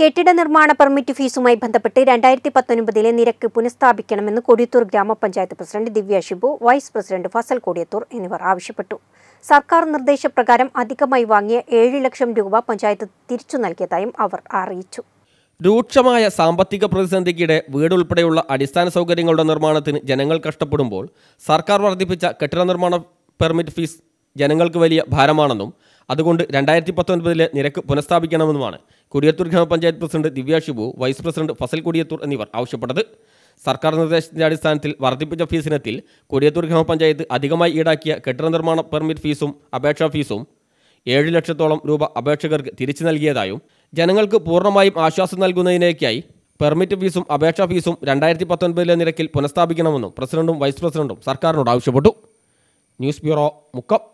കെട്ടിട നിർമ്മാണ പെർമിറ്റ് ഫീസുമായി ബന്ധപ്പെട്ട് രണ്ടായിരത്തി പത്തൊൻപതിലെ നിരക്ക് പുനഃസ്ഥാപിക്കണമെന്ന് Kodiyathur grama panchayat president Divya Shibu vice president Fasal Kodiyathur എന്നിവർ ആവശ്യപ്പെട്ടു സർക്കാർ നിർദ്ദേശപ്രകാരം അധികമായി വാങ്ങിയ ഏഴ് ലക്ഷം രൂപ പഞ്ചായത്ത് തിരിച്ചു നൽകിയതായും അവർ അറിയിച്ചു രൂക്ഷമായ സാമ്പത്തിക പ്രതിസന്ധിക്കിടെ വീടുൾപ്പെടെയുള്ള അടിസ്ഥാന സൗകര്യങ്ങളുടെ നിർമ്മാണത്തിന് ജനങ്ങൾ കഷ്ടപ്പെടുമ്പോൾ സർക്കാർ വർദ്ധിപ്പിച്ച കെട്ടിട നിർമ്മാണ പെർമിറ്റ് ഫീസ് ജനങ്ങൾക്ക് വലിയ ഭാരമാണെന്നും അതുകൊണ്ട് രണ്ടായിരത്തി പത്തൊൻപതിലെ നിരക്ക് പുനഃസ്ഥാപിക്കണമെന്നുമാണ് Kudiyathur grama panchayat president Divya Shibu Shibu vice president Fasal Kudiyathur എന്നിവർ ആവശ്യപ്പെട്ടത് സർക്കാർ നിർദ്ദേശത്തിന്റെ അടിസ്ഥാനത്തിൽ വർദ്ധിപ്പിച്ച ഫീസിനത്തിൽ കൊടിയത്തൂർ ഗ്രാമപഞ്ചായത്ത് അധികമായി ഈടാക്കിയ കെട്ടിട നിർമ്മാണ പെർമിറ്റ് ഫീസും അപേക്ഷാ ഫീസും ഏഴ് ലക്ഷത്തോളം രൂപ അപേക്ഷകർക്ക് തിരിച്ചു നൽകിയതായും ജനങ്ങൾക്ക് പൂർണ്ണമായും ആശ്വാസം നൽകുന്നതിനേക്കായി പെർമിറ്റ് ഫീസും അപേക്ഷാ ഫീസും രണ്ടായിരത്തി പത്തൊൻപതിലെ നിരക്കിൽ പുനഃസ്ഥാപിക്കണമെന്നും പ്രസിഡന്റും വൈസ് പ്രസിഡന്റും സർക്കാരിനോട് ആവശ്യപ്പെട്ടു ന്യൂസ് ബ്യൂറോ മുക്കം